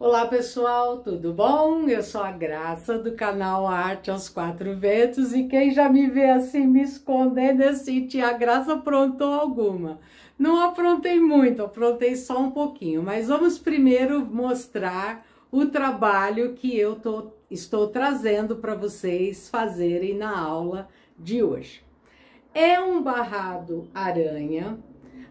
Olá pessoal, tudo bom? Eu sou a Graça do canal Arte aos Quatro Ventos e quem já me vê assim me escondendo é se a Graça aprontou alguma. Não aprontei muito, aprontei só um pouquinho, mas vamos primeiro mostrar o trabalho que eu tô, estou trazendo para vocês fazerem na aula de hoje. É um barrado aranha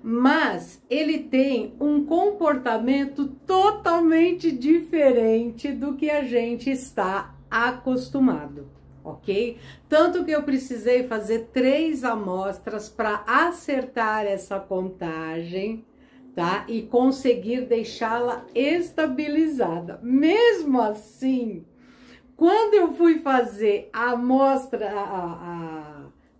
mas ele tem um comportamento totalmente diferente do que a gente está acostumado, ok? Tanto que eu precisei fazer três amostras para acertar essa contagem, tá? E conseguir deixá-la estabilizada. Mesmo assim, quando eu fui fazer a amostra, a, a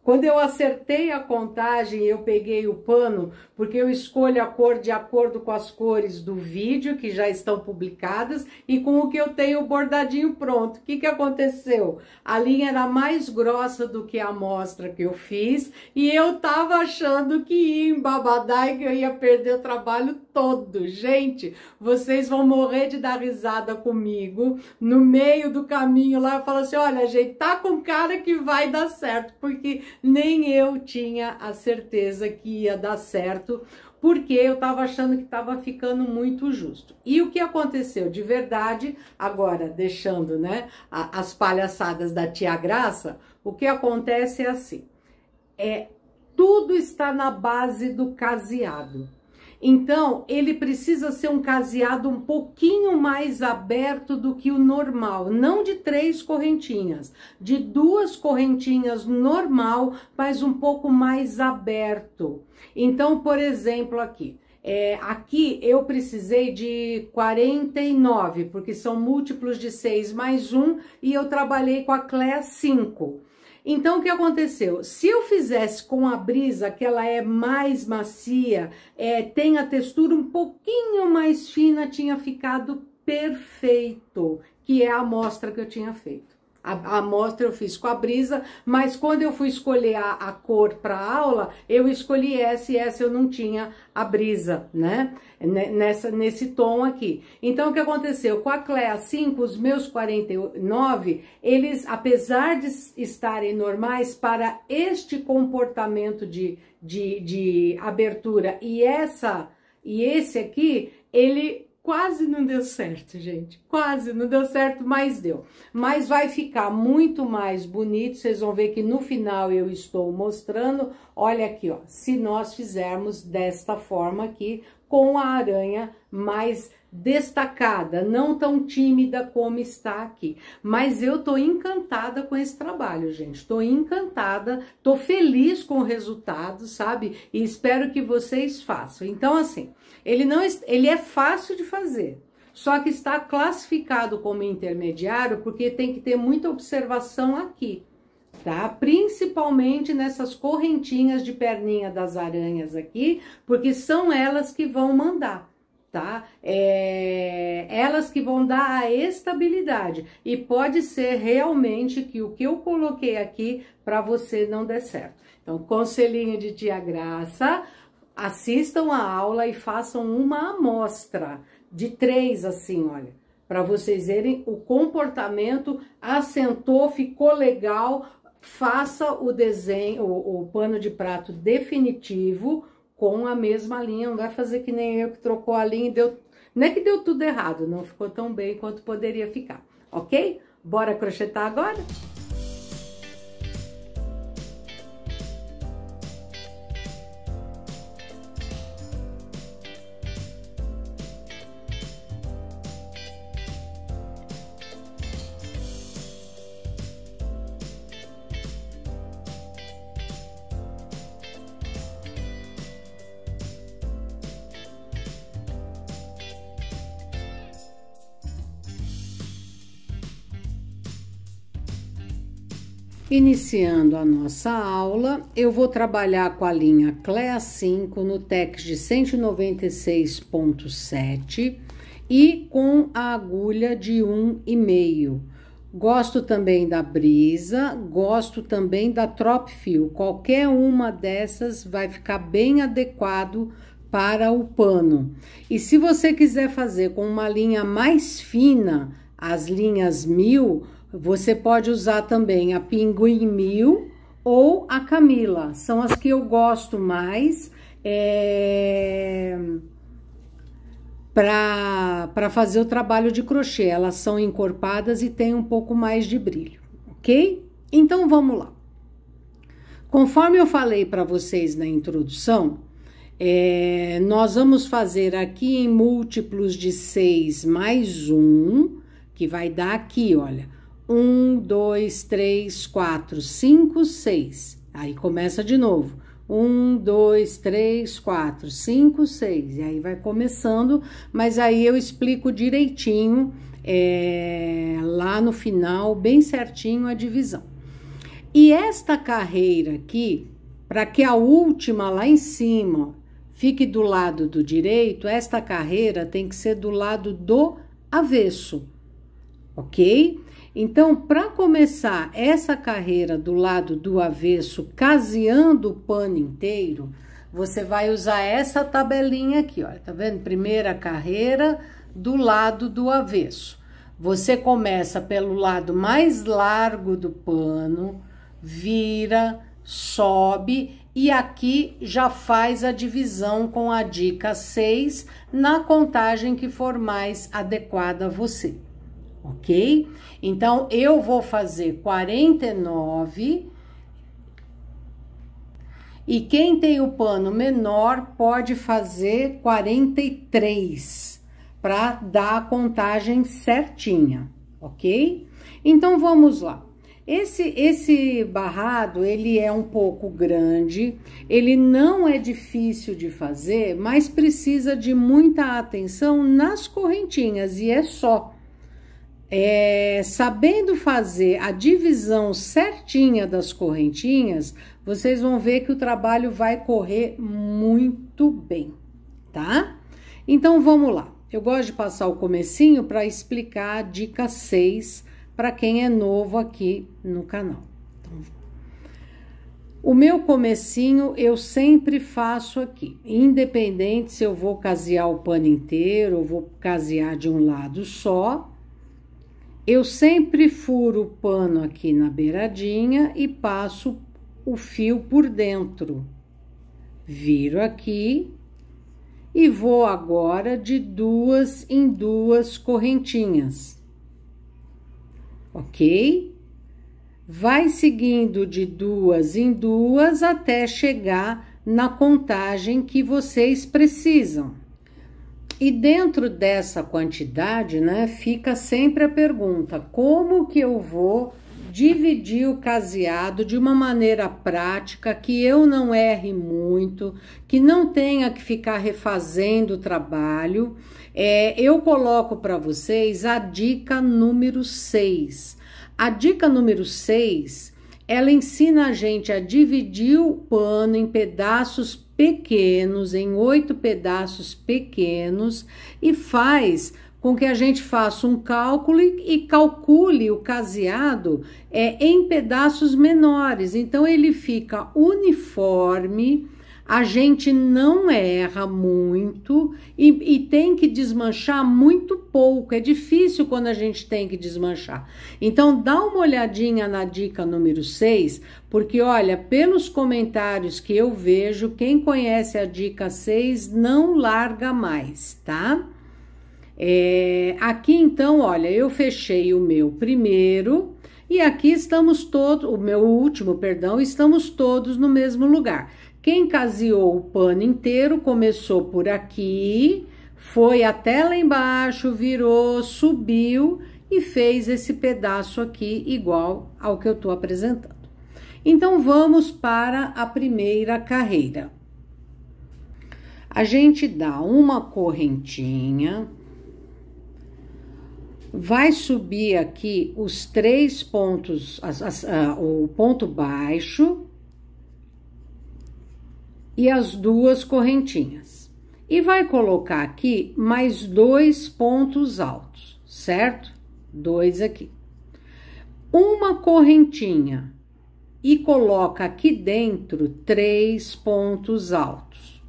quando eu acertei a contagem, eu peguei o pano, porque eu escolho a cor de acordo com as cores do vídeo, que já estão publicadas, e com o que eu tenho bordadinho pronto. O que, que aconteceu? A linha era mais grossa do que a amostra que eu fiz, e eu tava achando que ia embabadar e que eu ia perder o trabalho todo. Gente, vocês vão morrer de dar risada comigo. No meio do caminho lá, eu falo assim, olha gente, tá com cara que vai dar certo, porque nem eu tinha a certeza que ia dar certo, porque eu estava achando que estava ficando muito justo. E o que aconteceu de verdade, agora deixando né, as palhaçadas da tia Graça, o que acontece é assim, é, tudo está na base do caseado. Então, ele precisa ser um caseado um pouquinho mais aberto do que o normal, não de três correntinhas, de duas correntinhas normal, mas um pouco mais aberto. Então, por exemplo, aqui, é, aqui eu precisei de 49, porque são múltiplos de 6 mais 1, e eu trabalhei com a Clé 5. Então, o que aconteceu? Se eu fizesse com a brisa, que ela é mais macia, é, tem a textura um pouquinho mais fina, tinha ficado perfeito, que é a amostra que eu tinha feito. A, amostra eu fiz com a brisa, mas quando eu fui escolher a, a cor para aula, eu escolhi essa e essa eu não tinha a brisa, né? Nessa, nesse tom aqui. Então, o que aconteceu? Com a Clea 5, os meus 49, eles, apesar de estarem normais, para este comportamento de, de, de abertura e essa e esse aqui, ele Quase não deu certo, gente. Quase não deu certo, mas deu. Mas vai ficar muito mais bonito. Vocês vão ver que no final eu estou mostrando. Olha aqui, ó. Se nós fizermos desta forma aqui, com a aranha mais destacada, não tão tímida como está aqui. Mas eu tô encantada com esse trabalho, gente. Tô encantada, tô feliz com o resultado, sabe? E espero que vocês façam. Então, assim, ele, não, ele é fácil de fazer, só que está classificado como intermediário porque tem que ter muita observação aqui, tá? Principalmente nessas correntinhas de perninha das aranhas aqui, porque são elas que vão mandar. Tá? É, elas que vão dar a estabilidade e pode ser realmente que o que eu coloquei aqui para você não dê certo. Então, conselhinho de tia Graça, assistam a aula e façam uma amostra de três, assim, olha, para vocês verem o comportamento, assentou, ficou legal, faça o desenho, o, o pano de prato definitivo com a mesma linha, não vai fazer que nem eu que trocou a linha e deu, não é que deu tudo errado, não ficou tão bem quanto poderia ficar, ok? Bora crochetar agora? Iniciando a nossa aula, eu vou trabalhar com a linha CLEA 5 no tex de 196.7 e com a agulha de 1,5. Gosto também da brisa, gosto também da Trop Fio. Qualquer uma dessas vai ficar bem adequado para o pano. E se você quiser fazer com uma linha mais fina, as linhas 1000, você pode usar também a Pinguim Mil ou a Camila. São as que eu gosto mais é, para fazer o trabalho de crochê. Elas são encorpadas e têm um pouco mais de brilho, ok? Então, vamos lá. Conforme eu falei para vocês na introdução, é, nós vamos fazer aqui em múltiplos de 6 mais 1, que vai dar aqui, olha, um, dois, três, quatro, cinco, seis. Aí começa de novo. Um, dois, três, quatro, cinco, seis. E aí vai começando, mas aí eu explico direitinho é, lá no final, bem certinho a divisão. E esta carreira aqui, para que a última lá em cima fique do lado do direito, esta carreira tem que ser do lado do avesso, ok? Então, para começar essa carreira do lado do avesso, caseando o pano inteiro, você vai usar essa tabelinha aqui, olha, tá vendo? Primeira carreira do lado do avesso. Você começa pelo lado mais largo do pano, vira, sobe e aqui já faz a divisão com a dica 6 na contagem que for mais adequada a você ok? Então, eu vou fazer 49. E quem tem o pano menor pode fazer 43, para dar a contagem certinha, ok? Então, vamos lá. Esse, esse barrado, ele é um pouco grande, ele não é difícil de fazer, mas precisa de muita atenção nas correntinhas, e é só é, sabendo fazer a divisão certinha das correntinhas, vocês vão ver que o trabalho vai correr muito bem, tá? Então, vamos lá. Eu gosto de passar o comecinho para explicar a dica 6 para quem é novo aqui no canal. Então, o meu comecinho eu sempre faço aqui, independente se eu vou casear o pano inteiro ou vou casear de um lado só, eu sempre furo o pano aqui na beiradinha e passo o fio por dentro. Viro aqui e vou agora de duas em duas correntinhas. Ok? Vai seguindo de duas em duas até chegar na contagem que vocês precisam. E dentro dessa quantidade, né, fica sempre a pergunta: como que eu vou dividir o caseado de uma maneira prática, que eu não erre muito, que não tenha que ficar refazendo o trabalho? É, eu coloco para vocês a dica número 6. A dica número 6 ela ensina a gente a dividir o pano em pedaços pequenos, em oito pedaços pequenos, e faz com que a gente faça um cálculo e calcule o caseado é, em pedaços menores. Então, ele fica uniforme a gente não erra muito e, e, tem que desmanchar muito pouco. É difícil quando a gente tem que desmanchar. Então, dá uma olhadinha na dica número 6, porque olha, pelos comentários que eu vejo, quem conhece a dica 6 não larga mais, tá? É, aqui então, olha, eu fechei o meu primeiro, e aqui estamos todos, o meu último, perdão, estamos todos no mesmo lugar. Quem caseou o pano inteiro começou por aqui, foi até lá embaixo, virou, subiu e fez esse pedaço aqui igual ao que eu estou apresentando. Então, vamos para a primeira carreira. A gente dá uma correntinha, vai subir aqui os três pontos, as, as, ah, o ponto baixo e as duas correntinhas. E vai colocar aqui mais dois pontos altos, certo? Dois aqui. Uma correntinha e coloca aqui dentro três pontos altos.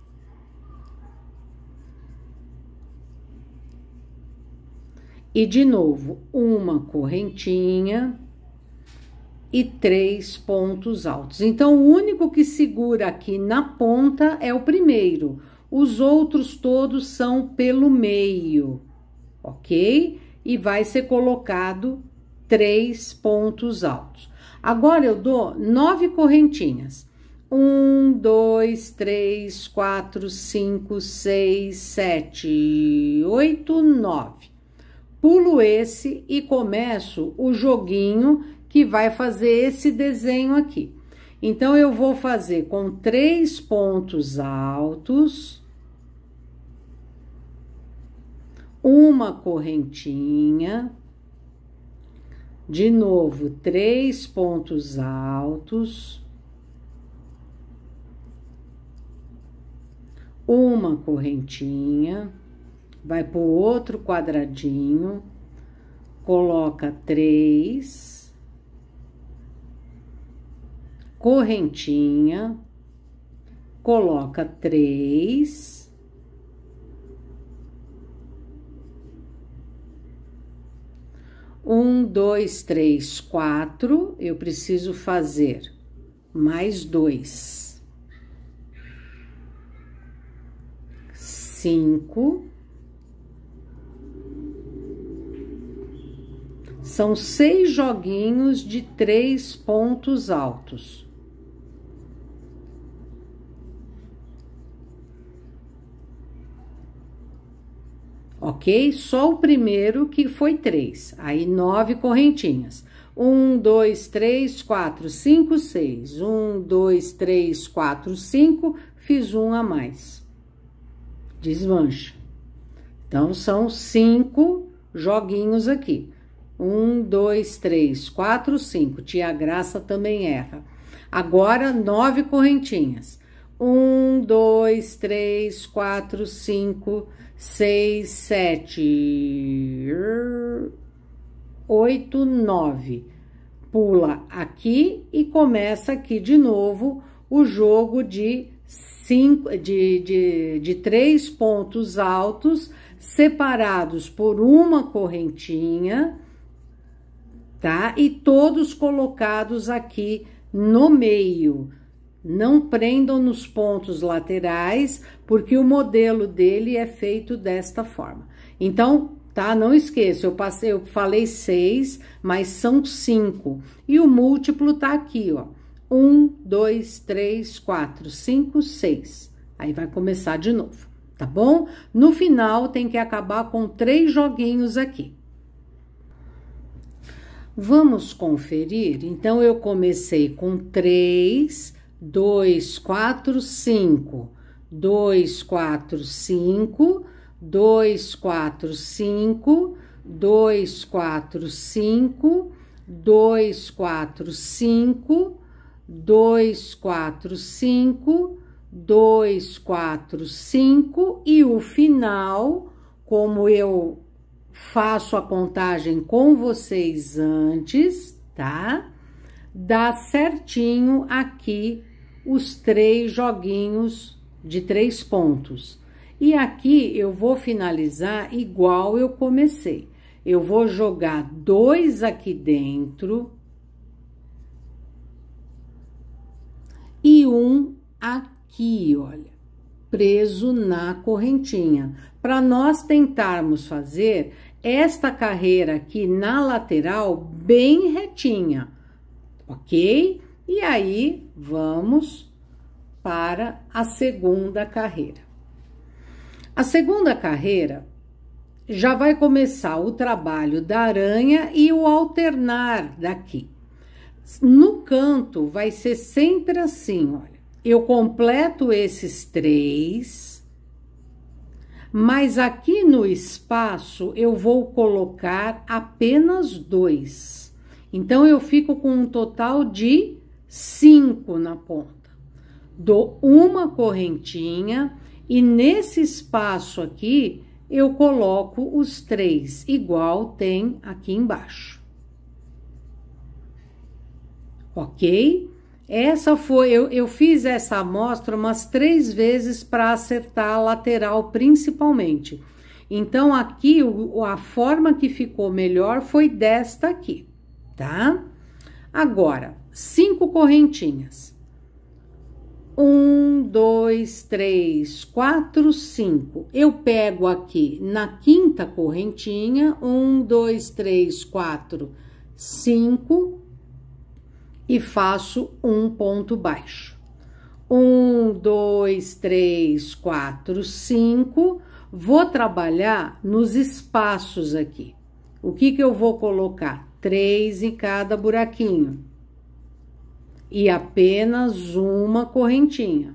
E de novo, uma correntinha e três pontos altos. Então, o único que segura aqui na ponta é o primeiro. Os outros todos são pelo meio, ok? E vai ser colocado três pontos altos. Agora eu dou nove correntinhas. Um, dois, três, quatro, cinco, seis, sete, oito, nove. Pulo esse e começo o joguinho que vai fazer esse desenho aqui. Então, eu vou fazer com três pontos altos, uma correntinha, de novo, três pontos altos, uma correntinha, vai para o outro quadradinho, coloca três, correntinha, coloca três, um, dois, três, quatro. Eu preciso fazer mais dois, cinco. São seis joguinhos de três pontos altos ok? Só o primeiro que foi três, aí nove correntinhas. Um, dois, três, quatro, cinco, seis. Um, dois, três, quatro, cinco, fiz um a mais. Desmancha. Então, são cinco joguinhos aqui. Um, dois, três, quatro, cinco. Tia Graça também erra. Agora, nove correntinhas. Um, dois, três, quatro, cinco, seis seis, sete, oito, nove. Pula aqui e começa aqui de novo o jogo de cinco, de, de, de três pontos altos separados por uma correntinha, tá? E todos colocados aqui no meio. Não prendam nos pontos laterais, porque o modelo dele é feito desta forma. Então, tá? Não esqueça, eu passei, eu falei seis, mas são cinco. E o múltiplo tá aqui, ó. Um, dois, três, quatro, cinco, seis. Aí vai começar de novo, tá bom? No final, tem que acabar com três joguinhos aqui. Vamos conferir? Então, eu comecei com três dois, quatro, cinco, dois, quatro, cinco, dois, quatro, cinco, dois, quatro, cinco, dois, quatro, cinco, dois, quatro, cinco, dois, quatro, cinco e o final, como eu faço a contagem com vocês antes, tá? Dá certinho aqui os três joguinhos de três pontos. E aqui eu vou finalizar igual eu comecei. Eu vou jogar dois aqui dentro e um aqui, olha, preso na correntinha. Para nós tentarmos fazer esta carreira aqui na lateral bem retinha, ok? E aí vamos para a segunda carreira. A segunda carreira já vai começar o trabalho da aranha e o alternar daqui. No canto vai ser sempre assim, olha. Eu completo esses três, mas aqui no espaço eu vou colocar apenas dois. Então eu fico com um total de cinco na ponta. Dou uma correntinha e nesse espaço aqui eu coloco os três, igual tem aqui embaixo. Ok? Essa foi, eu, eu fiz essa amostra umas três vezes para acertar a lateral principalmente. Então, aqui, o, a forma que ficou melhor foi desta aqui, tá? Agora, cinco correntinhas. Um, dois, três, quatro, cinco. Eu pego aqui na quinta correntinha, um, dois, três, quatro, cinco, e faço um ponto baixo. Um, dois, três, quatro, cinco. Vou trabalhar nos espaços aqui. O que que eu vou colocar? Três em cada buraquinho e apenas uma correntinha.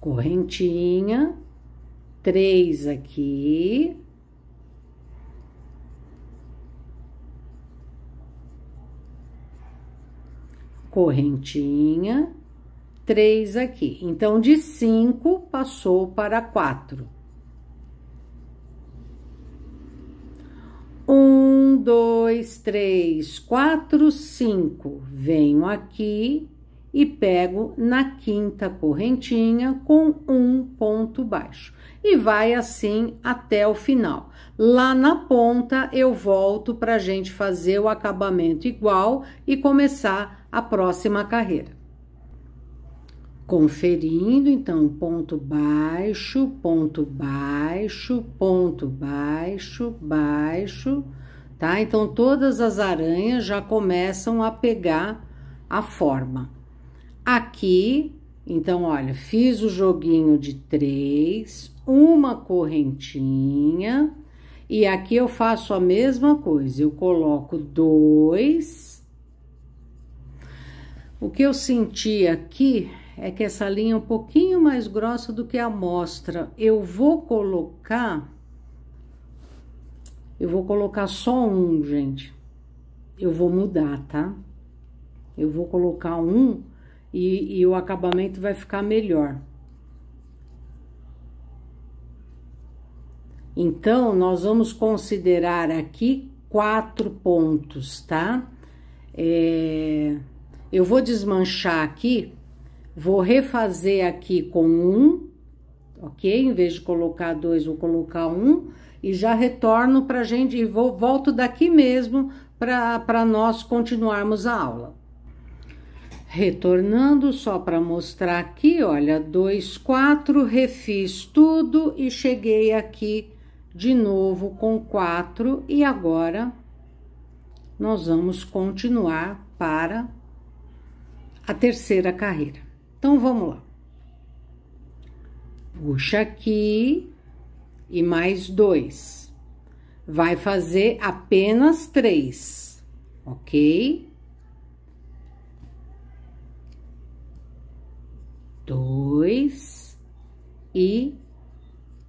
Correntinha, três aqui, correntinha, 3 aqui. Então, de 5 passou para 4. 1, 2, 3, 4, 5. Venho aqui e pego na quinta correntinha com um ponto baixo. E vai assim até o final. Lá na ponta eu volto para a gente fazer o acabamento igual e começar a próxima carreira conferindo então ponto baixo, ponto baixo, ponto baixo, baixo, tá? Então todas as aranhas já começam a pegar a forma. Aqui, então olha, fiz o joguinho de três, uma correntinha e aqui eu faço a mesma coisa, eu coloco dois. O que eu senti aqui é que essa linha é um pouquinho mais grossa do que a amostra. Eu vou colocar... Eu vou colocar só um, gente. Eu vou mudar, tá? Eu vou colocar um e, e o acabamento vai ficar melhor. Então, nós vamos considerar aqui quatro pontos, tá? É... Eu vou desmanchar aqui Vou refazer aqui com um, ok? Em vez de colocar dois, vou colocar um e já retorno para gente e vou, volto daqui mesmo para nós continuarmos a aula. Retornando só para mostrar aqui, olha, 2, 4, refiz tudo e cheguei aqui de novo com 4 e agora nós vamos continuar para a terceira carreira. Então vamos lá. Puxa aqui e mais dois. Vai fazer apenas três, ok? Dois e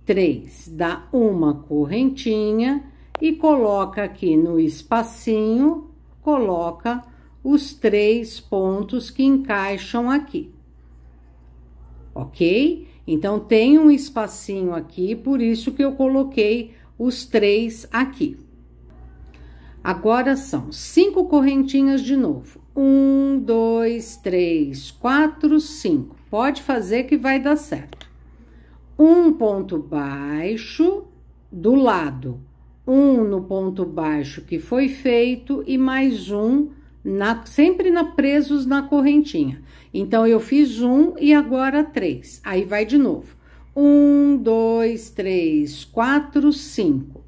três. Dá uma correntinha e coloca aqui no espacinho, coloca os três pontos que encaixam aqui ok? Então tem um espacinho aqui, por isso que eu coloquei os três aqui. Agora são cinco correntinhas de novo. Um, dois, três, quatro, cinco. Pode fazer que vai dar certo. Um ponto baixo do lado, um no ponto baixo que foi feito e mais um na, sempre na, presos na correntinha. Então, eu fiz um e agora três. Aí vai de novo. Um, dois, três, quatro, cinco.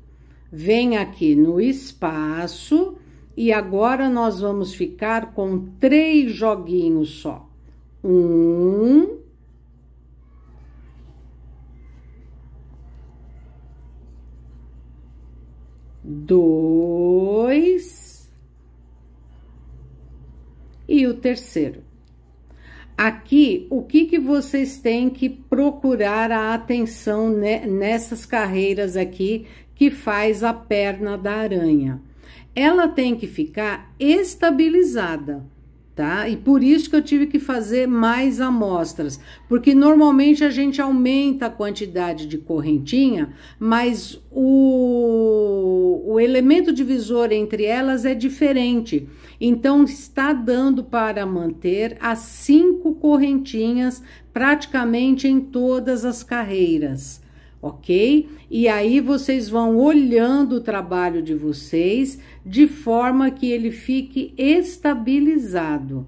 Vem aqui no espaço e agora nós vamos ficar com três joguinhos só. Um. Dois e o terceiro. Aqui, o que, que vocês têm que procurar a atenção né, nessas carreiras aqui que faz a perna da aranha? Ela tem que ficar estabilizada, tá? E por isso que eu tive que fazer mais amostras, porque normalmente a gente aumenta a quantidade de correntinha, mas o, o elemento divisor entre elas é diferente. Então, está dando para manter as cinco correntinhas praticamente em todas as carreiras ok? E aí vocês vão olhando o trabalho de vocês de forma que ele fique estabilizado,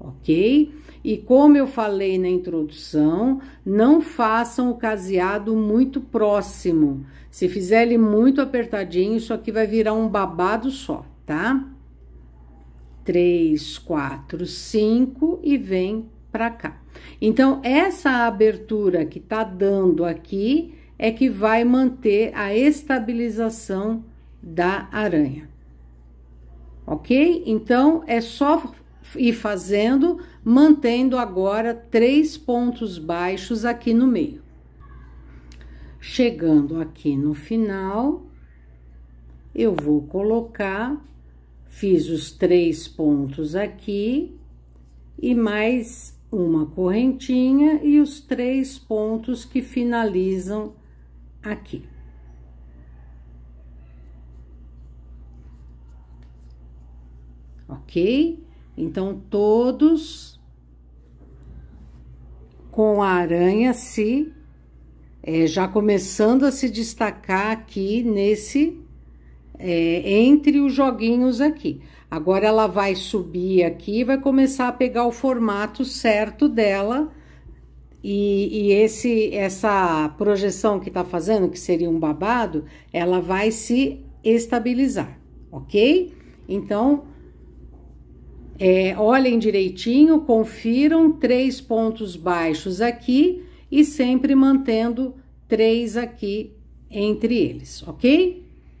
ok? E como eu falei na introdução, não façam o caseado muito próximo. Se fizer ele muito apertadinho, isso aqui vai virar um babado só, tá? 3, 4, 5 e vem para cá. Então, essa abertura que tá dando aqui é que vai manter a estabilização da aranha. Ok? Então, é só ir fazendo, mantendo agora três pontos baixos aqui no meio. Chegando aqui no final, eu vou colocar Fiz os três pontos aqui e mais uma correntinha e os três pontos que finalizam aqui. Ok? Então, todos com a aranha se... É, já começando a se destacar aqui nesse é, entre os joguinhos aqui. Agora ela vai subir aqui e vai começar a pegar o formato certo dela. E, e esse, essa projeção que tá fazendo, que seria um babado, ela vai se estabilizar, ok? Então, é, olhem direitinho, confiram três pontos baixos aqui e sempre mantendo três aqui entre eles, ok?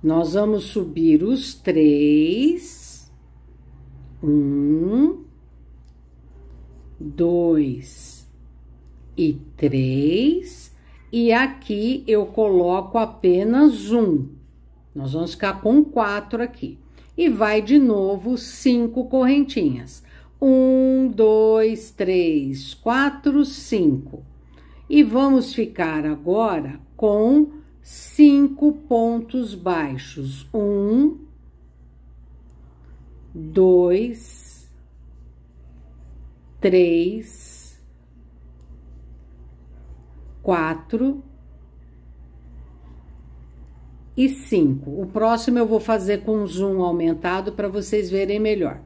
nós vamos subir os três. Um, dois e três. E aqui eu coloco apenas um. Nós vamos ficar com quatro aqui. E vai de novo cinco correntinhas. Um, dois, três, quatro, cinco. E vamos ficar agora com cinco pontos baixos. Um, dois, três, quatro e cinco. O próximo eu vou fazer com zoom aumentado para vocês verem melhor.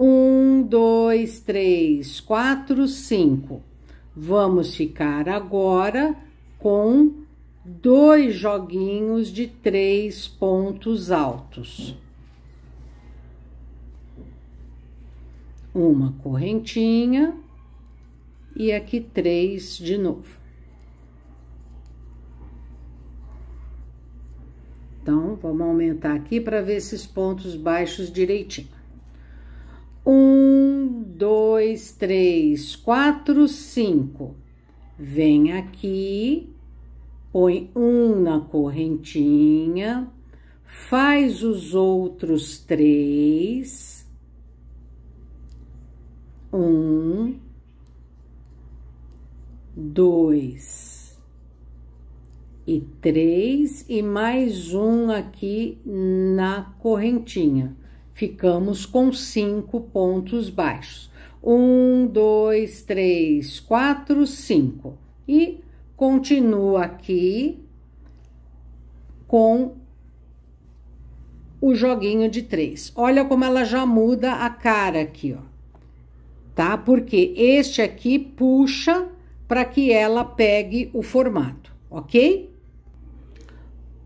Um, dois, três, quatro, cinco. Vamos ficar agora com dois joguinhos de três pontos altos. Uma correntinha e aqui três de novo. Então, vamos aumentar aqui para ver esses pontos baixos direitinho. Um, dois, três, quatro, cinco. Vem aqui põe um na correntinha, faz os outros três, um, dois e três, e mais um aqui na correntinha. Ficamos com cinco pontos baixos. Um, dois, três, quatro, cinco. E continua aqui com o joguinho de três. Olha como ela já muda a cara aqui, ó. Tá? Porque este aqui puxa para que ela pegue o formato, ok?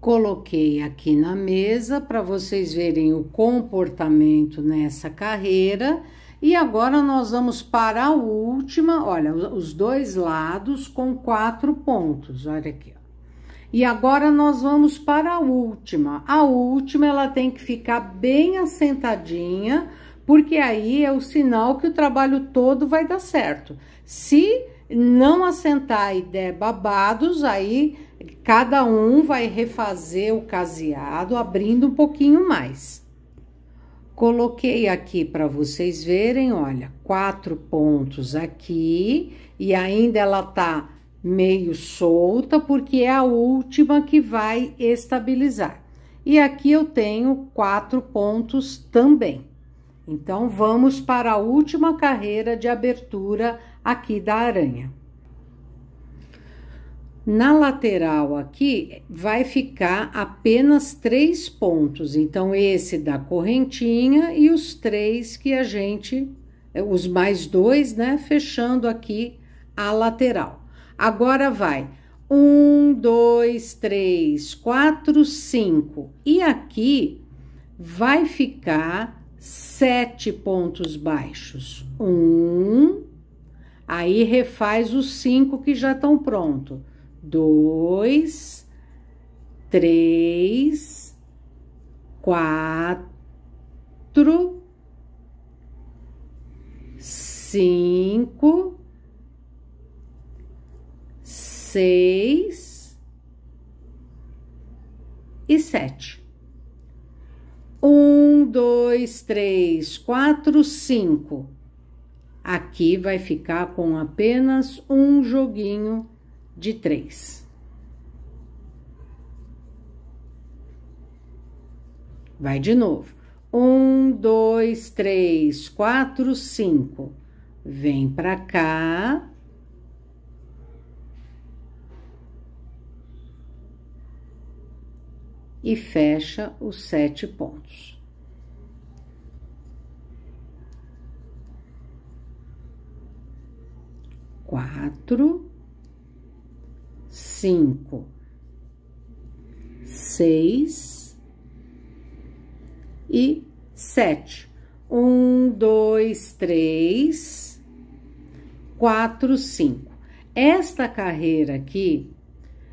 Coloquei aqui na mesa para vocês verem o comportamento nessa carreira e agora nós vamos para a última, olha, os dois lados com quatro pontos, olha aqui. E agora nós vamos para a última. A última ela tem que ficar bem assentadinha, porque aí é o sinal que o trabalho todo vai dar certo. Se não assentar e der babados, aí cada um vai refazer o caseado, abrindo um pouquinho mais. Coloquei aqui para vocês verem, olha, quatro pontos aqui e ainda ela tá meio solta porque é a última que vai estabilizar. E aqui eu tenho quatro pontos também. Então, vamos para a última carreira de abertura aqui da aranha. Na lateral aqui vai ficar apenas três pontos, então esse da correntinha e os três que a gente, é, os mais dois, né, fechando aqui a lateral. Agora vai um, dois, três, quatro, cinco, e aqui vai ficar sete pontos baixos. Um, aí refaz os cinco que já estão prontos dois, três, quatro, cinco, seis e sete. Um, dois, três, quatro, cinco. Aqui vai ficar com apenas um joguinho de três. Vai de novo. Um, dois, três, quatro, cinco. Vem pra cá. E fecha os sete pontos. Quatro cinco, seis e sete. Um, dois, três, quatro, cinco. Esta carreira aqui,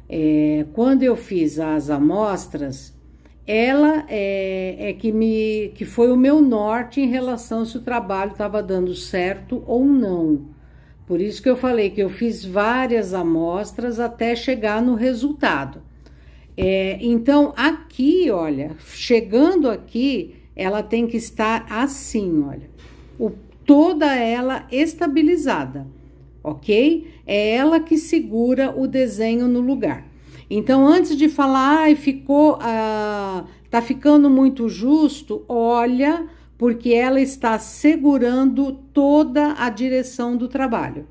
é, quando eu fiz as amostras, ela é, é, que me que foi o meu norte em relação se o trabalho estava dando certo ou não. Por isso que eu falei que eu fiz várias amostras até chegar no resultado. É, então, aqui, olha, chegando aqui, ela tem que estar assim, olha. O, toda ela estabilizada, ok? É ela que segura o desenho no lugar. Então, antes de falar, ai, ficou, ah, tá ficando muito justo, olha porque ela está segurando toda a direção do trabalho.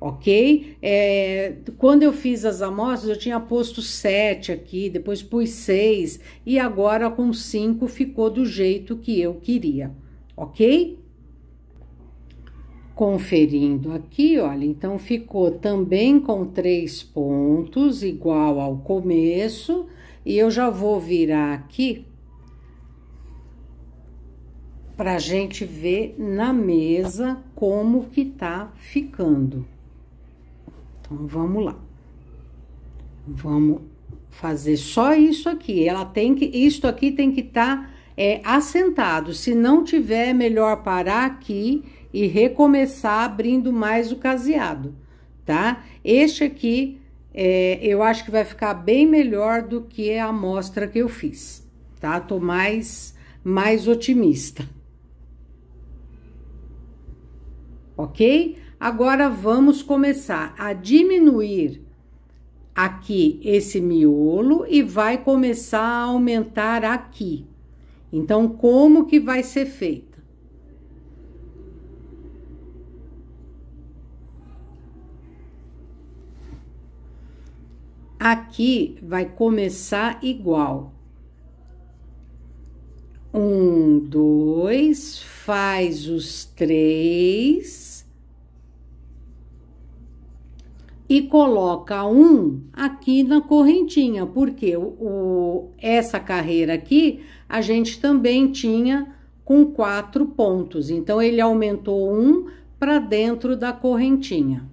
Ok? É, quando eu fiz as amostras, eu tinha posto sete aqui, depois pus seis, e agora com cinco ficou do jeito que eu queria, ok? Conferindo aqui, olha, então ficou também com três pontos, igual ao começo, e eu já vou virar aqui para a gente ver na mesa como que tá ficando. Então, vamos lá. Vamos fazer só isso aqui. Ela tem que, isto aqui tem que estar tá, é, assentado. Se não tiver, é melhor parar aqui e recomeçar abrindo mais o caseado, tá? Este aqui, é, eu acho que vai ficar bem melhor do que a amostra que eu fiz, tá? Tô mais, mais otimista. ok? Agora vamos começar a diminuir aqui esse miolo e vai começar a aumentar aqui. Então, como que vai ser feito? Aqui vai começar igual. Um, dois, faz os três e coloca um aqui na correntinha, porque o, o, essa carreira aqui a gente também tinha com quatro pontos, então ele aumentou um para dentro da correntinha.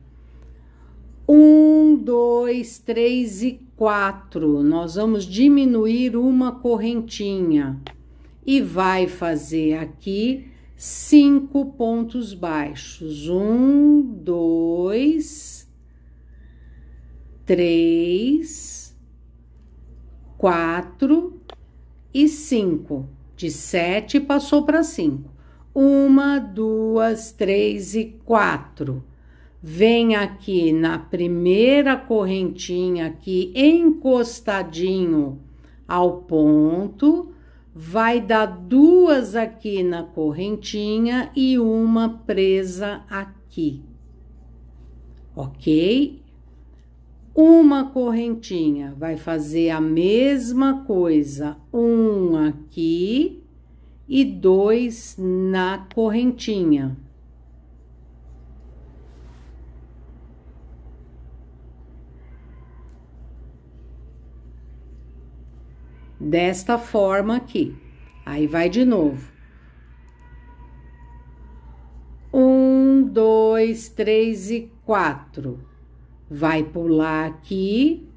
Um, dois, três e quatro. Nós vamos diminuir uma correntinha e vai fazer aqui cinco pontos baixos. Um, dois, três, quatro e cinco. De sete passou para cinco. Uma, duas, três e quatro. Vem aqui na primeira correntinha aqui, encostadinho ao ponto, vai dar duas aqui na correntinha e uma presa aqui, ok? uma correntinha, vai fazer a mesma coisa, um aqui e dois na correntinha. Desta forma aqui. Aí vai de novo. Um, dois, três e quatro vai pular aqui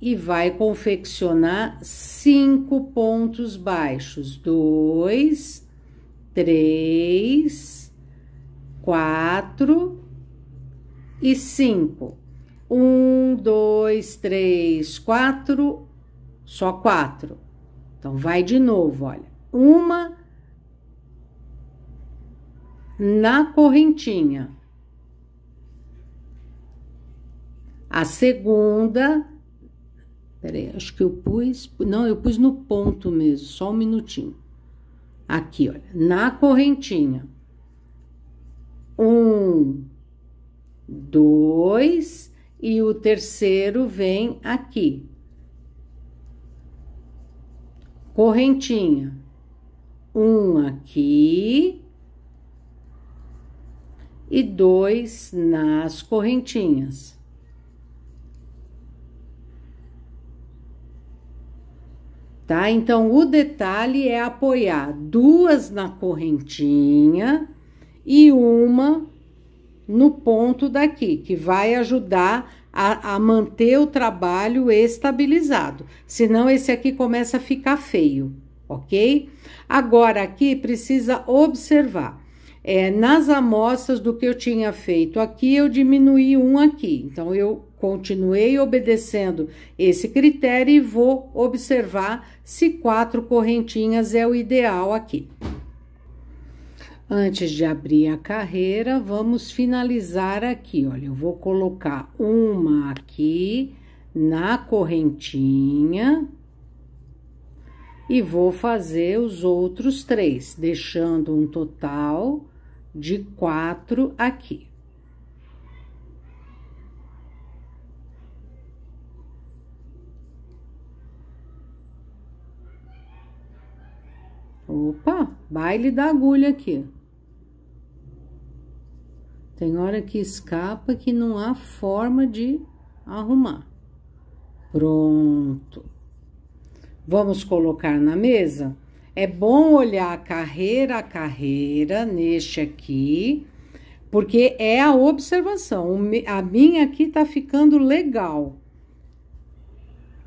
e vai confeccionar cinco pontos baixos. Dois, três, quatro e cinco. Um, dois, três, quatro, só quatro. Então, vai de novo, olha. Uma na correntinha. A segunda. Peraí, acho que eu pus. Não, eu pus no ponto mesmo, só um minutinho. Aqui, olha, na correntinha. Um, dois, e o terceiro vem aqui. Correntinha. Um aqui e dois nas correntinhas. tá? Então, o detalhe é apoiar duas na correntinha e uma no ponto daqui, que vai ajudar a, a manter o trabalho estabilizado. Senão, esse aqui começa a ficar feio, ok? Agora, aqui precisa observar. É, nas amostras do que eu tinha feito aqui, eu diminuí um aqui. Então, eu Continuei obedecendo esse critério e vou observar se quatro correntinhas é o ideal aqui. Antes de abrir a carreira, vamos finalizar aqui, olha, eu vou colocar uma aqui na correntinha e vou fazer os outros três, deixando um total de quatro aqui. Opa, baile da agulha aqui. Tem hora que escapa que não há forma de arrumar. Pronto. Vamos colocar na mesa? É bom olhar carreira a carreira neste aqui, porque é a observação. A minha aqui tá ficando legal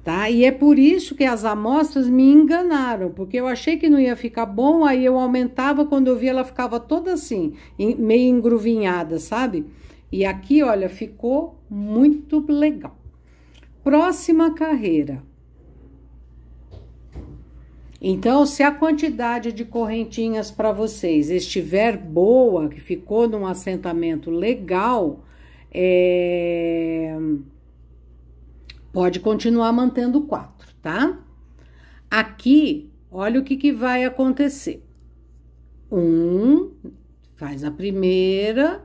tá? E é por isso que as amostras me enganaram, porque eu achei que não ia ficar bom, aí eu aumentava, quando eu vi ela ficava toda assim, meio engruvinhada, sabe? E aqui, olha, ficou muito legal. Próxima carreira. Então, se a quantidade de correntinhas para vocês estiver boa, que ficou num assentamento legal, é Pode continuar mantendo quatro, tá? Aqui, olha o que, que vai acontecer. Um, faz a primeira,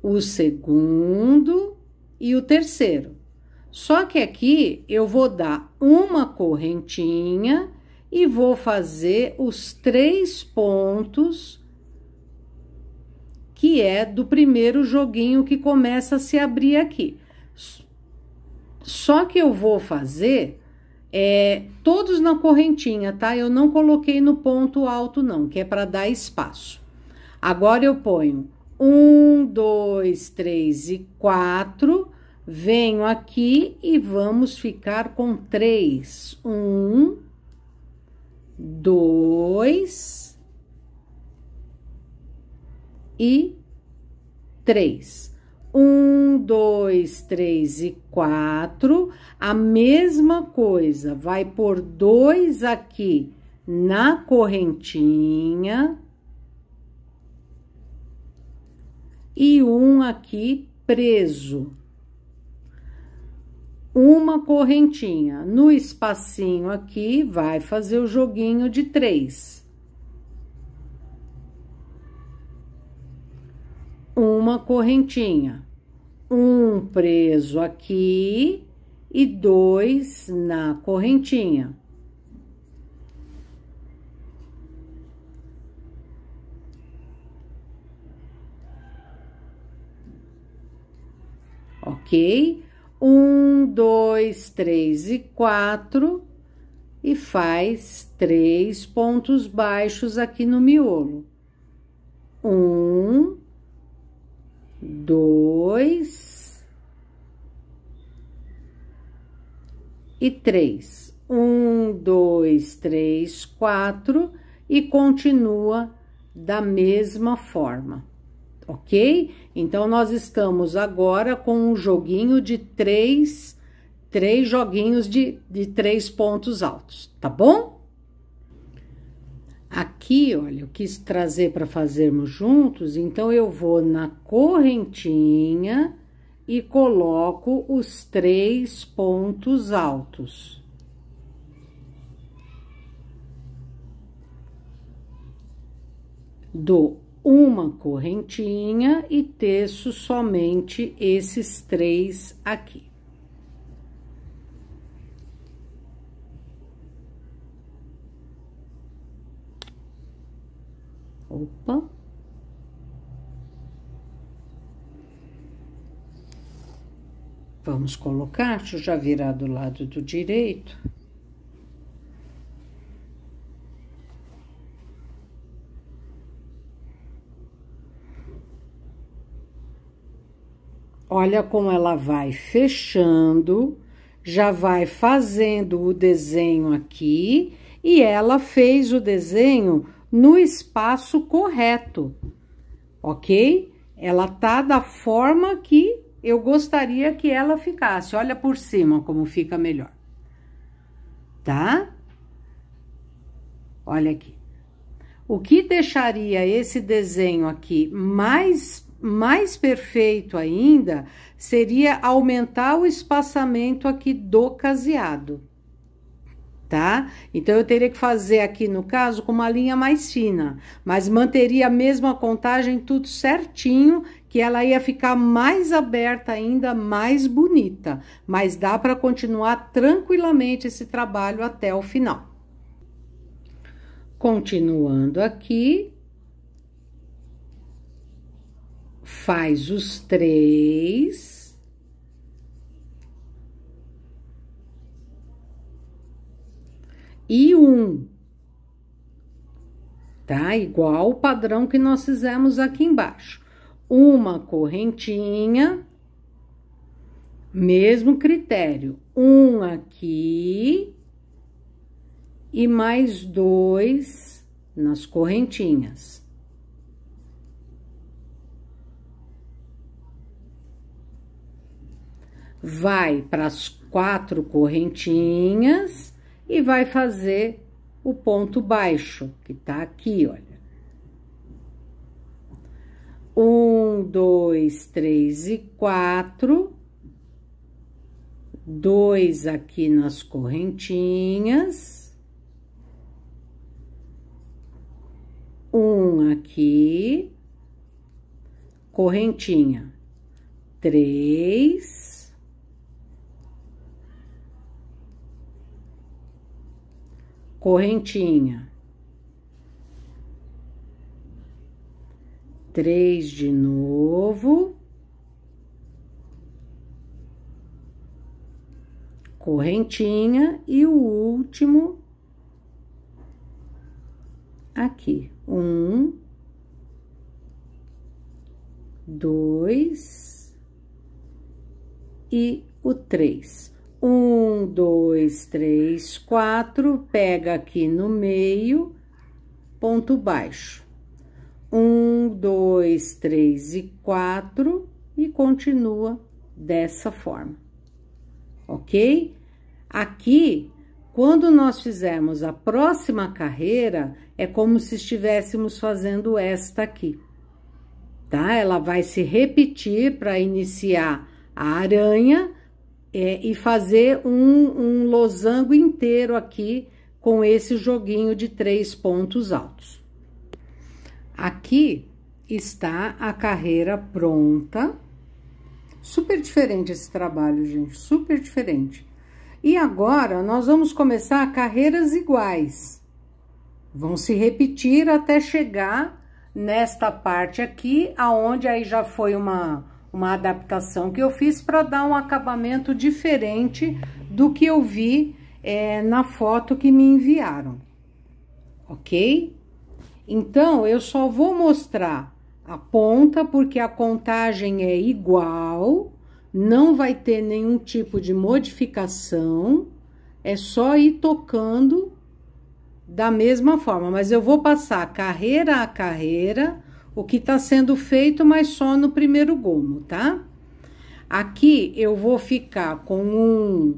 o segundo e o terceiro. Só que aqui eu vou dar uma correntinha e vou fazer os três pontos que é do primeiro joguinho que começa a se abrir aqui. Só que eu vou fazer é, todos na correntinha, tá? Eu não coloquei no ponto alto, não, que é para dar espaço. Agora eu ponho um, dois, três e quatro. Venho aqui e vamos ficar com três. Um, dois e três. Um, dois, três e quatro, a mesma coisa, vai por dois aqui na correntinha e um aqui preso. Uma correntinha. No espacinho aqui, vai fazer o joguinho de três. uma correntinha um preso aqui e dois na correntinha. Ok? Um, dois, três e quatro, e faz três pontos baixos aqui no miolo. Um, dois e três. Um, dois, três, quatro e continua da mesma forma, ok? Então, nós estamos agora com um joguinho de três, três joguinhos de, de três pontos altos, tá bom? Aqui, olha, eu quis trazer para fazermos juntos, então eu vou na correntinha e coloco os três pontos altos. Dou uma correntinha e teço somente esses três aqui. Opa! Vamos colocar, deixa eu já virar do lado do direito. Olha como ela vai fechando, já vai fazendo o desenho aqui, e ela fez o desenho no espaço correto, ok? Ela tá da forma que eu gostaria que ela ficasse. Olha por cima como fica melhor, tá? Olha aqui. O que deixaria esse desenho aqui mais, mais perfeito ainda seria aumentar o espaçamento aqui do caseado tá? Então, eu teria que fazer aqui, no caso, com uma linha mais fina, mas manteria a mesma contagem, tudo certinho, que ela ia ficar mais aberta ainda, mais bonita. Mas dá para continuar tranquilamente esse trabalho até o final. Continuando aqui, faz os três e 1. Tá? Igual o padrão que nós fizemos aqui embaixo. Uma correntinha, mesmo critério. Um aqui e mais dois nas correntinhas. vai para as quatro correntinhas e vai fazer o ponto baixo, que tá aqui, olha. Um, dois, três e quatro. Dois aqui nas correntinhas. Um aqui. Correntinha. Três correntinha, três de novo, correntinha e o último aqui, um, dois e o três um, dois, três, quatro, pega aqui no meio, ponto baixo. Um, dois, três e quatro, e continua dessa forma, ok? Aqui, quando nós fizermos a próxima carreira, é como se estivéssemos fazendo esta aqui, tá? Ela vai se repetir para iniciar a aranha é, e fazer um, um losango inteiro aqui com esse joguinho de três pontos altos. Aqui está a carreira pronta. Super diferente esse trabalho, gente, super diferente. E agora, nós vamos começar carreiras iguais. Vão se repetir até chegar nesta parte aqui, aonde aí já foi uma uma adaptação que eu fiz para dar um acabamento diferente do que eu vi é, na foto que me enviaram, ok? Então, eu só vou mostrar a ponta, porque a contagem é igual, não vai ter nenhum tipo de modificação, é só ir tocando da mesma forma, mas eu vou passar carreira a carreira o que está sendo feito, mas só no primeiro gomo, tá? Aqui eu vou ficar com um,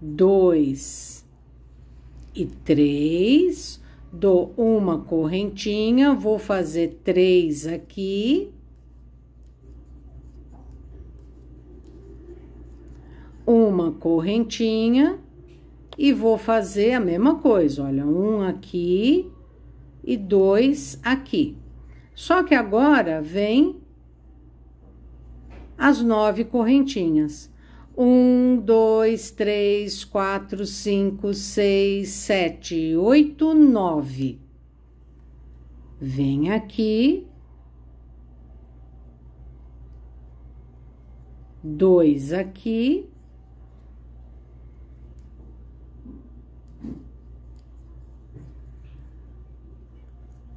dois e três, dou uma correntinha, vou fazer três aqui. Uma correntinha e vou fazer a mesma coisa, olha, um aqui e dois aqui. Só que agora vem as nove correntinhas. Um, dois, três, quatro, cinco, seis, sete, oito, nove. Vem aqui. Dois aqui.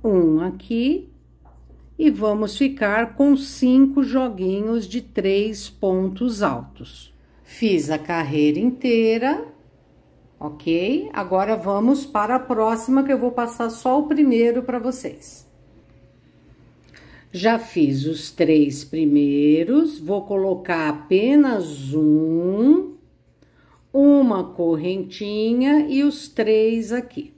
Um aqui e vamos ficar com cinco joguinhos de três pontos altos. Fiz a carreira inteira, ok? Agora vamos para a próxima que eu vou passar só o primeiro para vocês. Já fiz os três primeiros, vou colocar apenas um, uma correntinha e os três aqui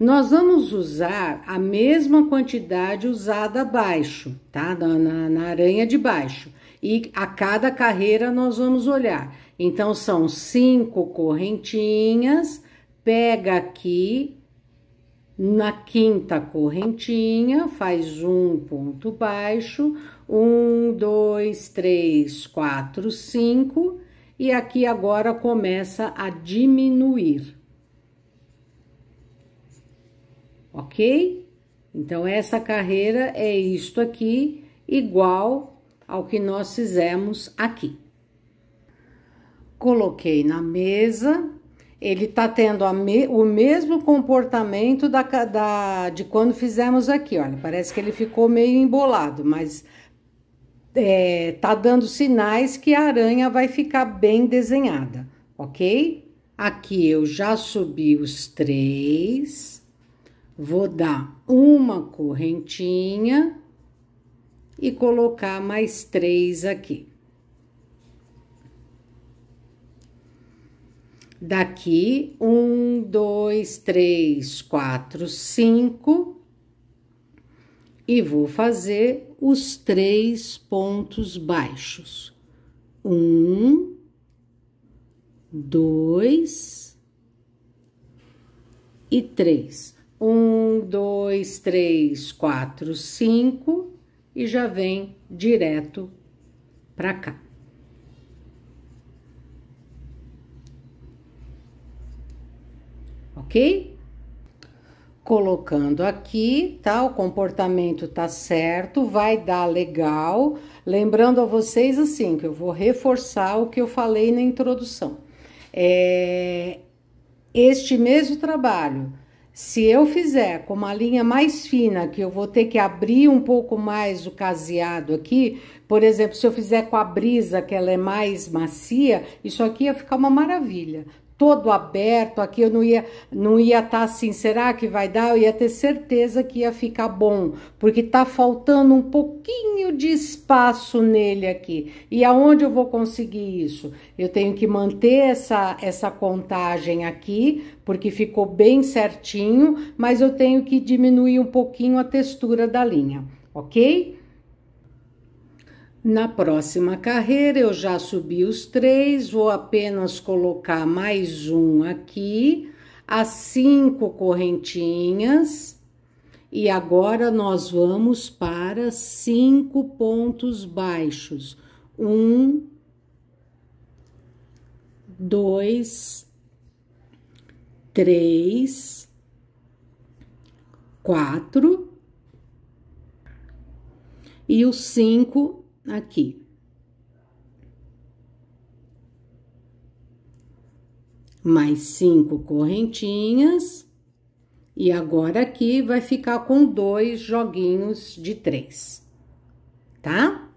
nós vamos usar a mesma quantidade usada abaixo, tá? Na, na, na aranha de baixo. E a cada carreira nós vamos olhar. Então, são cinco correntinhas, pega aqui, na quinta correntinha, faz um ponto baixo, um, dois, três, quatro, cinco, e aqui agora começa a diminuir. ok? Então, essa carreira é isto aqui, igual ao que nós fizemos aqui. Coloquei na mesa, ele tá tendo me, o mesmo comportamento da, da, de quando fizemos aqui, olha, parece que ele ficou meio embolado, mas é, tá dando sinais que a aranha vai ficar bem desenhada, ok? Aqui eu já subi os três... Vou dar uma correntinha e colocar mais três aqui. Daqui, um, dois, três, quatro, cinco. E vou fazer os três pontos baixos. Um, dois e três. Um, dois, três, quatro, cinco e já vem direto para cá. Ok? colocando aqui, tá? O comportamento tá certo, vai dar legal. Lembrando a vocês assim, que eu vou reforçar o que eu falei na introdução. É, este mesmo trabalho se eu fizer com uma linha mais fina, que eu vou ter que abrir um pouco mais o caseado aqui, por exemplo, se eu fizer com a brisa, que ela é mais macia, isso aqui ia ficar uma maravilha todo aberto aqui, eu não ia não ia estar tá assim, será que vai dar? Eu ia ter certeza que ia ficar bom, porque tá faltando um pouquinho de espaço nele aqui. E aonde eu vou conseguir isso? Eu tenho que manter essa essa contagem aqui, porque ficou bem certinho, mas eu tenho que diminuir um pouquinho a textura da linha, OK? Na próxima carreira eu já subi os três, vou apenas colocar mais um aqui, as cinco correntinhas, e agora nós vamos para cinco pontos baixos. Um, dois, três, quatro, e o cinco aqui. Mais cinco correntinhas. E agora aqui vai ficar com dois joguinhos de três, tá?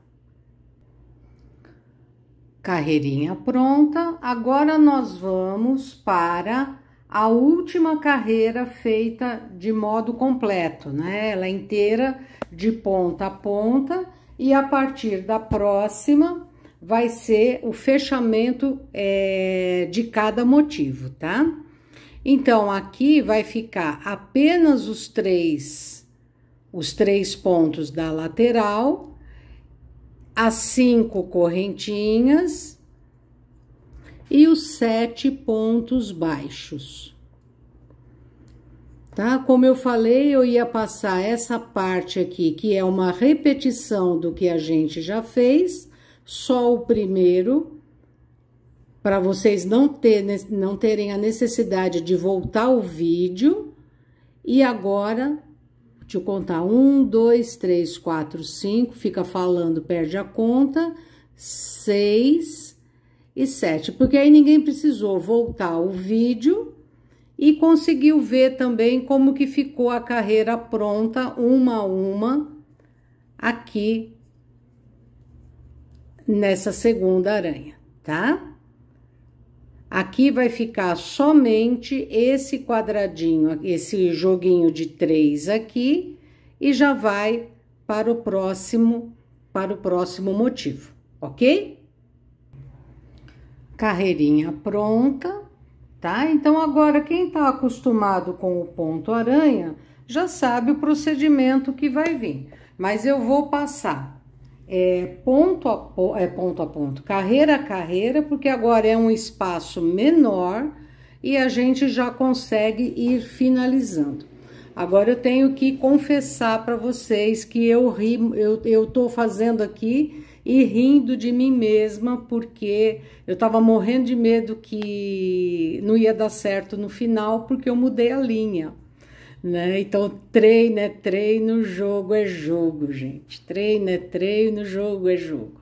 Carreirinha pronta. Agora nós vamos para a última carreira feita de modo completo, né? Ela é inteira de ponta a ponta e a partir da próxima vai ser o fechamento é, de cada motivo, tá? Então, aqui vai ficar apenas os três, os três pontos da lateral, as cinco correntinhas e os sete pontos baixos tá? Como eu falei, eu ia passar essa parte aqui, que é uma repetição do que a gente já fez, só o primeiro, para vocês não, ter, não terem a necessidade de voltar o vídeo. E agora, deixa eu contar, um, dois, três, quatro, cinco, fica falando, perde a conta, seis e sete, porque aí ninguém precisou voltar o vídeo e conseguiu ver também como que ficou a carreira pronta uma a uma aqui nessa segunda aranha, tá? Aqui vai ficar somente esse quadradinho, esse joguinho de três aqui e já vai para o próximo, para o próximo motivo, ok? Carreirinha pronta tá? Então agora quem está acostumado com o ponto aranha já sabe o procedimento que vai vir, mas eu vou passar é, ponto, a ponto, é, ponto a ponto, carreira a carreira, porque agora é um espaço menor e a gente já consegue ir finalizando. Agora eu tenho que confessar para vocês que eu ri, eu, eu tô fazendo aqui e rindo de mim mesma, porque eu estava morrendo de medo que não ia dar certo no final, porque eu mudei a linha. Né? Então, treino é treino, jogo é jogo, gente. Treino é treino, jogo é jogo.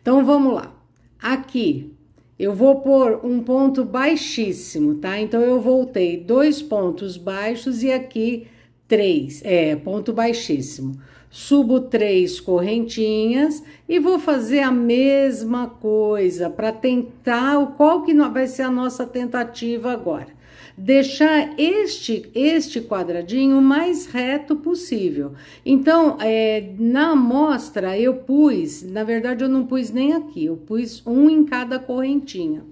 Então, vamos lá. Aqui, eu vou pôr um ponto baixíssimo, tá? Então, eu voltei dois pontos baixos e aqui três, é, ponto baixíssimo. Subo três correntinhas e vou fazer a mesma coisa para tentar qual que vai ser a nossa tentativa agora deixar este, este quadradinho o mais reto possível. Então, é, na amostra eu pus, na verdade eu não pus nem aqui, eu pus um em cada correntinha.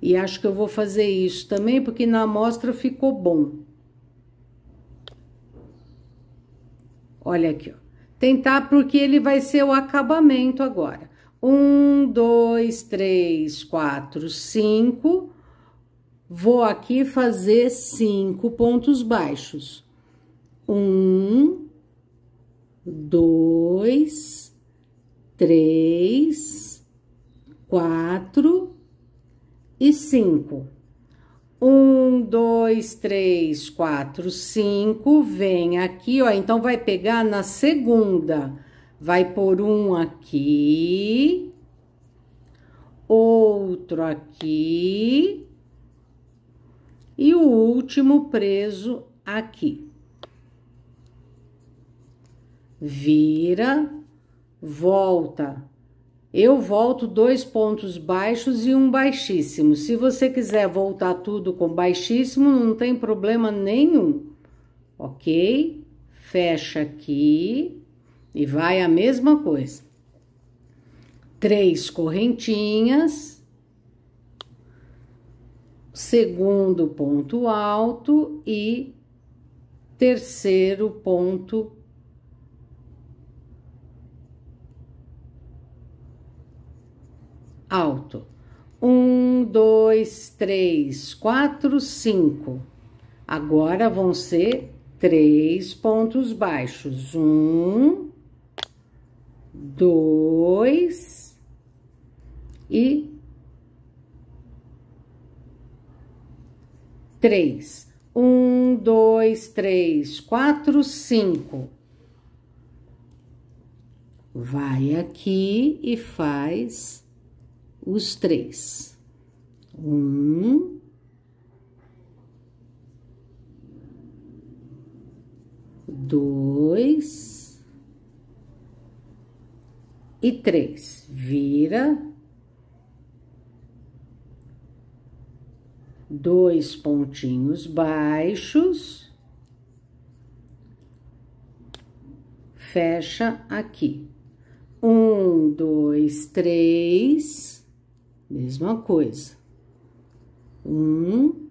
E acho que eu vou fazer isso também, porque na amostra ficou bom. Olha aqui, ó. Tentar porque ele vai ser o acabamento agora. Um, dois, três, quatro, cinco. Vou aqui fazer cinco pontos baixos. Um, dois, três, quatro e cinco. Um, dois, três, quatro, cinco. Vem aqui, ó. Então, vai pegar na segunda. Vai por um aqui. Outro aqui. E o último preso aqui. Vira, volta eu volto dois pontos baixos e um baixíssimo. Se você quiser voltar tudo com baixíssimo, não tem problema nenhum, ok? Fecha aqui e vai a mesma coisa. Três correntinhas, segundo ponto alto e terceiro ponto alto. Um, dois, três, quatro, cinco. Agora vão ser três pontos baixos. Um, dois e três. Um, dois, três, quatro, cinco. Vai aqui e faz os três. Um. Dois. E três. Vira. Dois pontinhos baixos. Fecha aqui. Um, dois, três Mesma coisa. Um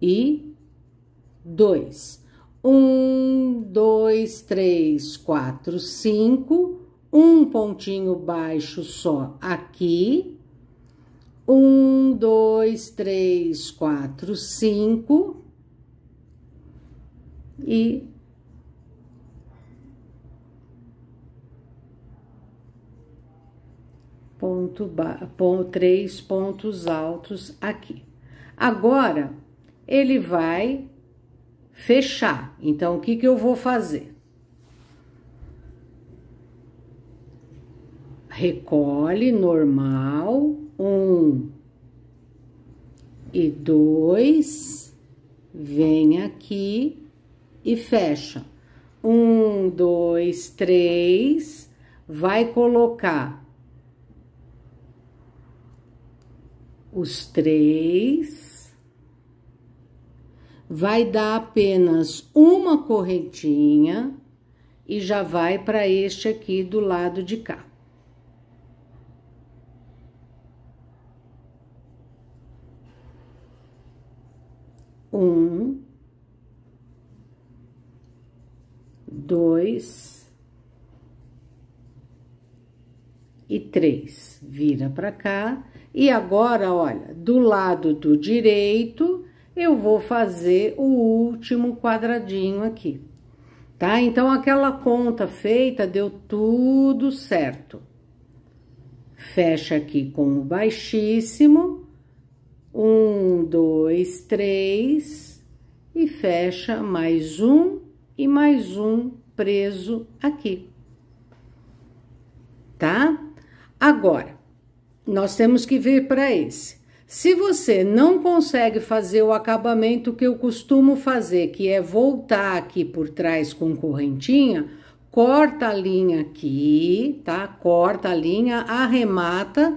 e dois. Um, dois, três, quatro, cinco. Um pontinho baixo só aqui. Um, dois, três, quatro, cinco. E ponto três pontos altos aqui. Agora, ele vai fechar. Então, o que, que eu vou fazer? Recolhe normal, um e dois, vem aqui e fecha. Um, dois, três, vai colocar os três, vai dar apenas uma correntinha e já vai para este aqui do lado de cá. Um, dois e três. Vira para cá e agora, olha, do lado do direito, eu vou fazer o último quadradinho aqui, tá? Então, aquela conta feita deu tudo certo. Fecha aqui com o baixíssimo. Um, dois, três. E fecha mais um e mais um preso aqui. Tá? Agora, nós temos que vir para esse. Se você não consegue fazer o acabamento que eu costumo fazer, que é voltar aqui por trás com correntinha, corta a linha aqui, tá? Corta a linha, arremata,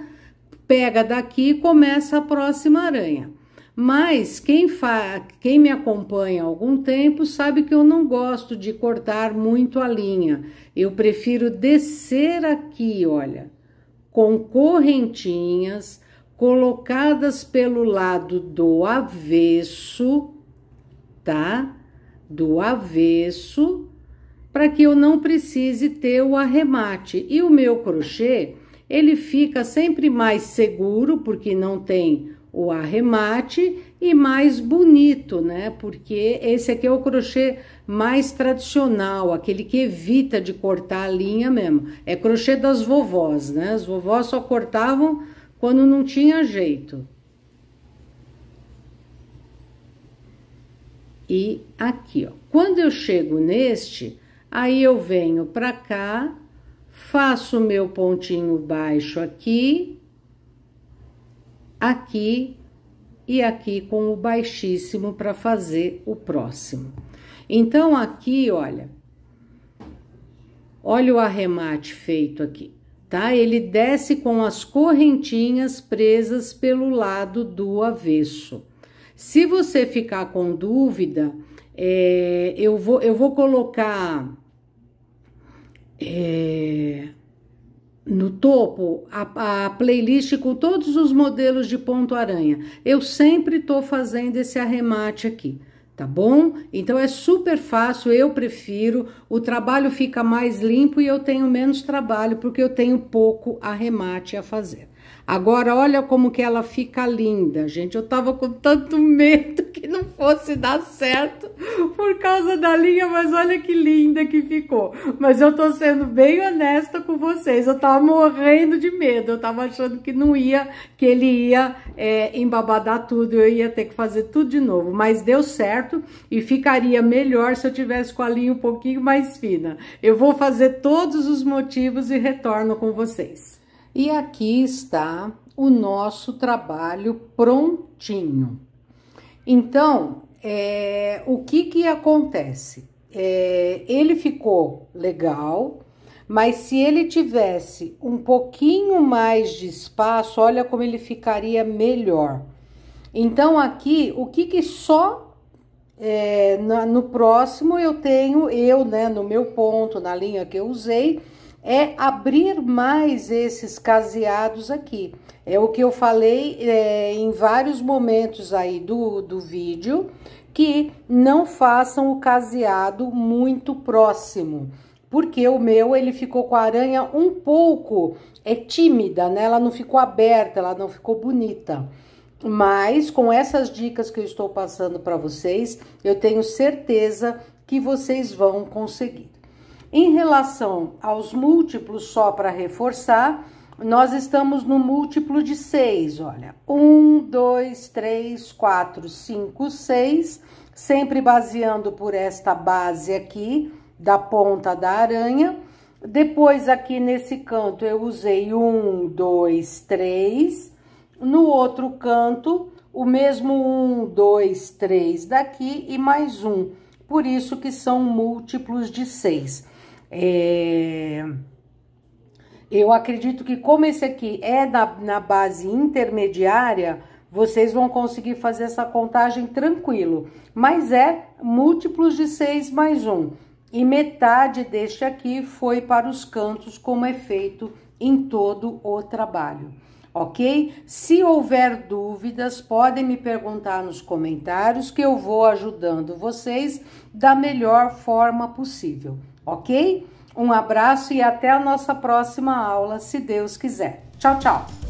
pega daqui e começa a próxima aranha. Mas quem, fa... quem me acompanha há algum tempo sabe que eu não gosto de cortar muito a linha. Eu prefiro descer aqui, olha com correntinhas colocadas pelo lado do avesso, tá? Do avesso, para que eu não precise ter o arremate. E o meu crochê, ele fica sempre mais seguro, porque não tem o arremate, e mais bonito, né? Porque esse aqui é o crochê mais tradicional, aquele que evita de cortar a linha mesmo. É crochê das vovós, né? As vovós só cortavam quando não tinha jeito. E aqui, ó. Quando eu chego neste, aí eu venho pra cá, faço o meu pontinho baixo aqui, aqui e aqui com o baixíssimo para fazer o próximo. Então, aqui, olha, olha o arremate feito aqui, tá? Ele desce com as correntinhas presas pelo lado do avesso. Se você ficar com dúvida, é, eu, vou, eu vou colocar... É, no topo a, a, playlist com todos os modelos de ponto aranha. Eu sempre estou fazendo esse arremate aqui, tá bom? Então é super fácil, eu prefiro, o trabalho fica mais limpo e eu tenho menos trabalho porque eu tenho pouco arremate a fazer. Agora olha como que ela fica linda, gente. Eu tava com tanto medo que não fosse dar certo por causa da linha, mas olha que linda que ficou. Mas eu tô sendo bem honesta com vocês. Eu tava morrendo de medo. Eu tava achando que não ia, que ele ia é, embabadar tudo. Eu ia ter que fazer tudo de novo. Mas deu certo e ficaria melhor se eu tivesse com a linha um pouquinho mais fina. Eu vou fazer todos os motivos e retorno com vocês. E aqui está o nosso trabalho prontinho. Então, é, o que que acontece? É, ele ficou legal, mas se ele tivesse um pouquinho mais de espaço, olha como ele ficaria melhor. Então, aqui, o que que só é, na, no próximo eu tenho, eu, né, no meu ponto, na linha que eu usei, é abrir mais esses caseados aqui. É o que eu falei é, em vários momentos aí do, do vídeo, que não façam o caseado muito próximo. Porque o meu, ele ficou com a aranha um pouco, é tímida, né? Ela não ficou aberta, ela não ficou bonita. Mas com essas dicas que eu estou passando para vocês, eu tenho certeza que vocês vão conseguir. Em relação aos múltiplos, só para reforçar, nós estamos no múltiplo de 6, olha. 1, 2, 3, 4, 5, 6, sempre baseando por esta base aqui, da ponta da aranha. Depois, aqui nesse canto, eu usei 1, 2, 3. No outro canto, o mesmo 1, 2, 3 daqui e mais um. Por isso que são múltiplos de 6. É... Eu acredito que como esse aqui é na na base intermediária, vocês vão conseguir fazer essa contagem tranquilo. Mas é múltiplos de 6 mais 1. E metade deste aqui foi para os cantos, como é feito em todo o trabalho. Ok? Se houver dúvidas, podem me perguntar nos comentários que eu vou ajudando vocês da melhor forma possível ok? Um abraço e até a nossa próxima aula, se Deus quiser. Tchau, tchau!